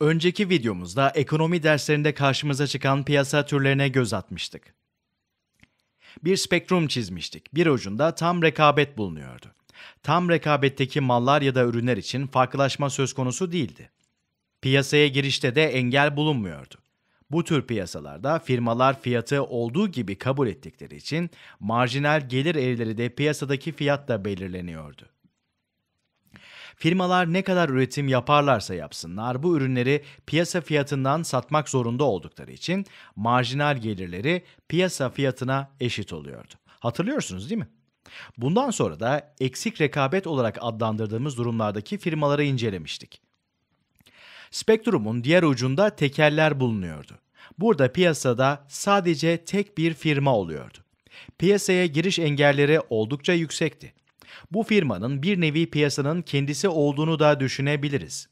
Önceki videomuzda ekonomi derslerinde karşımıza çıkan piyasa türlerine göz atmıştık. Bir spektrum çizmiştik. Bir ucunda tam rekabet bulunuyordu. Tam rekabetteki mallar ya da ürünler için farklılaşma söz konusu değildi. Piyasaya girişte de engel bulunmuyordu. Bu tür piyasalarda firmalar fiyatı olduğu gibi kabul ettikleri için marjinal gelir eğrileri de piyasadaki fiyatla belirleniyordu. Firmalar ne kadar üretim yaparlarsa yapsınlar bu ürünleri piyasa fiyatından satmak zorunda oldukları için marjinal gelirleri piyasa fiyatına eşit oluyordu. Hatırlıyorsunuz değil mi? Bundan sonra da eksik rekabet olarak adlandırdığımız durumlardaki firmaları incelemiştik. Spektrumun diğer ucunda tekerler bulunuyordu. Burada piyasada sadece tek bir firma oluyordu. Piyasaya giriş engelleri oldukça yüksekti. Bu firmanın bir nevi piyasanın kendisi olduğunu da düşünebiliriz.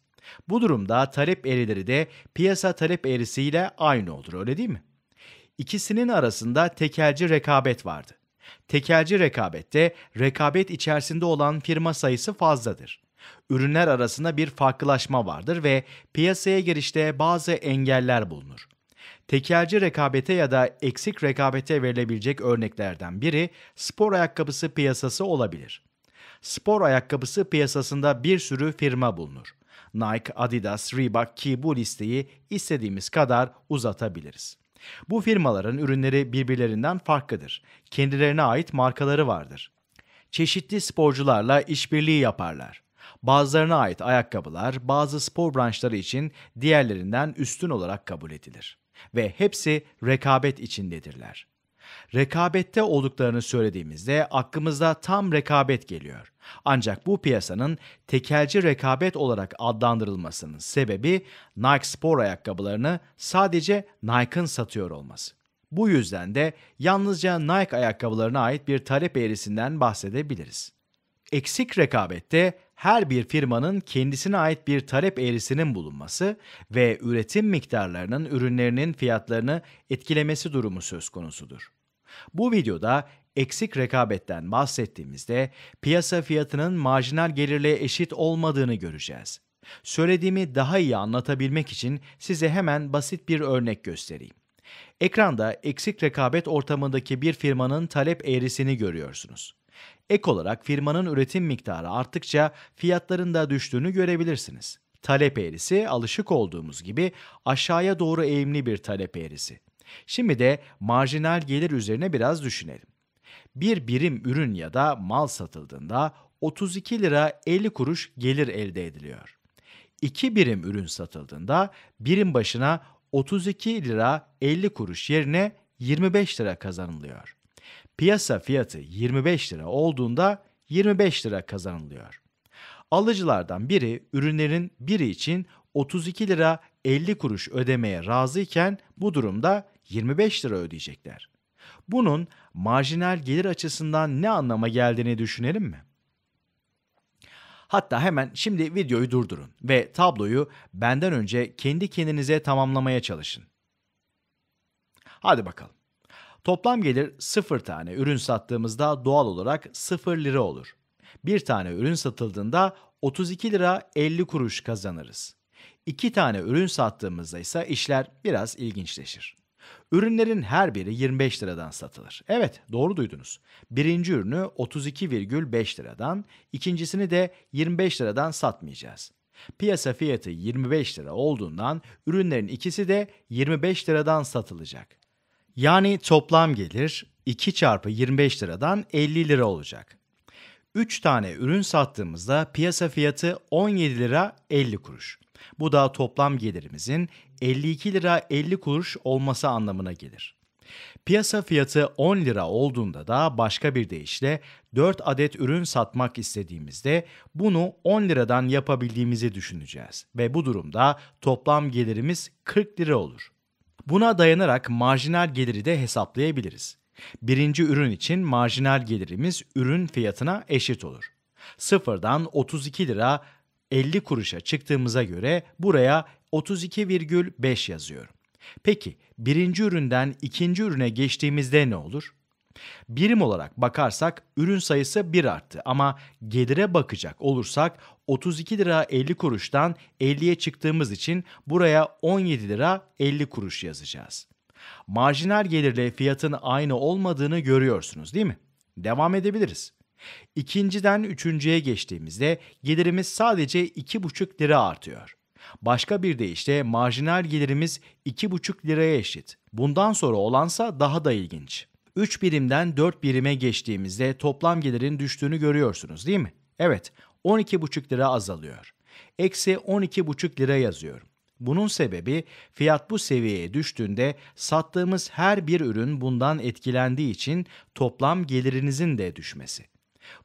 Bu durumda talep eğrileri de piyasa talep eğrisiyle aynı olur öyle değil mi? İkisinin arasında tekelci rekabet vardı. Tekelci rekabette rekabet içerisinde olan firma sayısı fazladır. Ürünler arasında bir farklılaşma vardır ve piyasaya girişte bazı engeller bulunur. Tekelci rekabete ya da eksik rekabete verilebilecek örneklerden biri spor ayakkabısı piyasası olabilir. Spor ayakkabısı piyasasında bir sürü firma bulunur. Nike, Adidas, Reebok ki bu listeyi istediğimiz kadar uzatabiliriz. Bu firmaların ürünleri birbirlerinden farklıdır. Kendilerine ait markaları vardır. Çeşitli sporcularla işbirliği yaparlar. Bazılarına ait ayakkabılar bazı spor branşları için diğerlerinden üstün olarak kabul edilir ve hepsi rekabet içindedirler. Rekabette olduklarını söylediğimizde aklımızda tam rekabet geliyor. Ancak bu piyasanın tekelci rekabet olarak adlandırılmasının sebebi Nike spor ayakkabılarını sadece Nike'ın satıyor olması. Bu yüzden de yalnızca Nike ayakkabılarına ait bir talep eğrisinden bahsedebiliriz. Eksik rekabette her bir firmanın kendisine ait bir talep eğrisinin bulunması ve üretim miktarlarının ürünlerinin fiyatlarını etkilemesi durumu söz konusudur. Bu videoda eksik rekabetten bahsettiğimizde piyasa fiyatının marjinal gelirle eşit olmadığını göreceğiz. Söylediğimi daha iyi anlatabilmek için size hemen basit bir örnek göstereyim. Ekranda eksik rekabet ortamındaki bir firmanın talep eğrisini görüyorsunuz. Ek olarak firmanın üretim miktarı arttıkça fiyatların da düştüğünü görebilirsiniz. Talep eğrisi alışık olduğumuz gibi aşağıya doğru eğimli bir talep eğrisi. Şimdi de marjinal gelir üzerine biraz düşünelim. Bir birim ürün ya da mal satıldığında 32 lira 50 kuruş gelir elde ediliyor. 2 birim ürün satıldığında birim başına 32 lira 50 kuruş yerine 25 lira kazanılıyor piyasa fiyatı 25 lira olduğunda 25 lira kazanılıyor. Alıcılardan biri ürünlerin biri için 32 lira 50 kuruş ödemeye razıyken bu durumda 25 lira ödeyecekler. Bunun marjinal gelir açısından ne anlama geldiğini düşünelim mi? Hatta hemen şimdi videoyu durdurun ve tabloyu benden önce kendi kendinize tamamlamaya çalışın. Hadi bakalım. Toplam gelir 0 tane ürün sattığımızda doğal olarak 0 lira olur. 1 tane ürün satıldığında 32 lira 50 kuruş kazanırız. 2 tane ürün sattığımızda ise işler biraz ilginçleşir. Ürünlerin her biri 25 liradan satılır. Evet, doğru duydunuz. Birinci ürünü 32,5 liradan, ikincisini de 25 liradan satmayacağız. Piyasa fiyatı 25 lira olduğundan ürünlerin ikisi de 25 liradan satılacak. Yani toplam gelir 2 çarpı 25 liradan 50 lira olacak. 3 tane ürün sattığımızda piyasa fiyatı 17 lira 50 kuruş. Bu da toplam gelirimizin 52 lira 50 kuruş olması anlamına gelir. Piyasa fiyatı 10 lira olduğunda da başka bir deyişle 4 adet ürün satmak istediğimizde bunu 10 liradan yapabildiğimizi düşüneceğiz ve bu durumda toplam gelirimiz 40 lira olur. Buna dayanarak marjinal geliri de hesaplayabiliriz. Birinci ürün için marjinal gelirimiz ürün fiyatına eşit olur. Sıfırdan 32 lira 50 kuruşa çıktığımıza göre buraya 32,5 yazıyorum. Peki birinci üründen ikinci ürüne geçtiğimizde ne olur? Birim olarak bakarsak ürün sayısı 1 arttı ama gelire bakacak olursak 32 lira 50 kuruştan 50'ye çıktığımız için buraya 17 lira 50 kuruş yazacağız. Marjinal gelirle fiyatın aynı olmadığını görüyorsunuz değil mi? Devam edebiliriz. İkinciden üçüncüye geçtiğimizde gelirimiz sadece 2,5 lira artıyor. Başka bir deyişle marjinal gelirimiz 2,5 liraya eşit. Bundan sonra olansa daha da ilginç. 3 birimden 4 birime geçtiğimizde toplam gelirin düştüğünü görüyorsunuz değil mi? Evet, 12,5 lira azalıyor. Eksi 12,5 lira yazıyorum. Bunun sebebi fiyat bu seviyeye düştüğünde sattığımız her bir ürün bundan etkilendiği için toplam gelirinizin de düşmesi.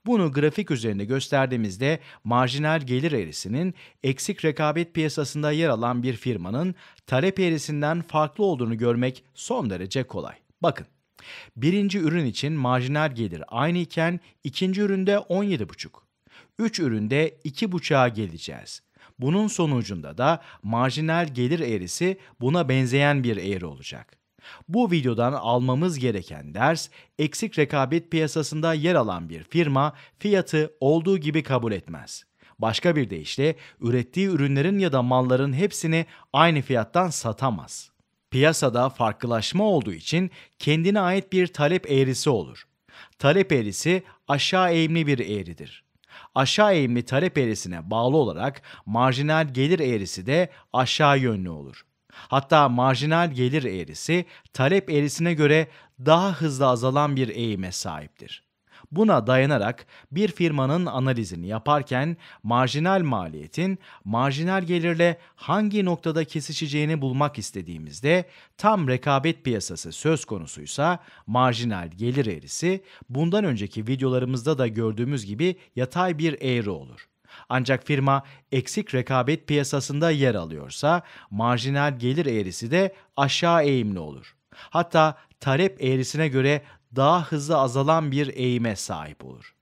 Bunu grafik üzerinde gösterdiğimizde marjinal gelir eğrisinin eksik rekabet piyasasında yer alan bir firmanın talep eğrisinden farklı olduğunu görmek son derece kolay. Bakın Birinci ürün için marjinal gelir aynı iken ikinci üründe 17,5. Üç üründe 2,5'a geleceğiz. Bunun sonucunda da marjinal gelir eğrisi buna benzeyen bir eğri olacak. Bu videodan almamız gereken ders, eksik rekabet piyasasında yer alan bir firma fiyatı olduğu gibi kabul etmez. Başka bir deyişle ürettiği ürünlerin ya da malların hepsini aynı fiyattan satamaz. Piyasada farklılaşma olduğu için kendine ait bir talep eğrisi olur. Talep eğrisi aşağı eğimli bir eğridir. Aşağı eğimli talep eğrisine bağlı olarak marjinal gelir eğrisi de aşağı yönlü olur. Hatta marjinal gelir eğrisi talep eğrisine göre daha hızlı azalan bir eğime sahiptir. Buna dayanarak bir firmanın analizini yaparken marjinal maliyetin marjinal gelirle hangi noktada kesişeceğini bulmak istediğimizde tam rekabet piyasası söz konusuysa marjinal gelir eğrisi bundan önceki videolarımızda da gördüğümüz gibi yatay bir eğri olur. Ancak firma eksik rekabet piyasasında yer alıyorsa marjinal gelir eğrisi de aşağı eğimli olur. Hatta talep eğrisine göre daha hızlı azalan bir eğime sahip olur.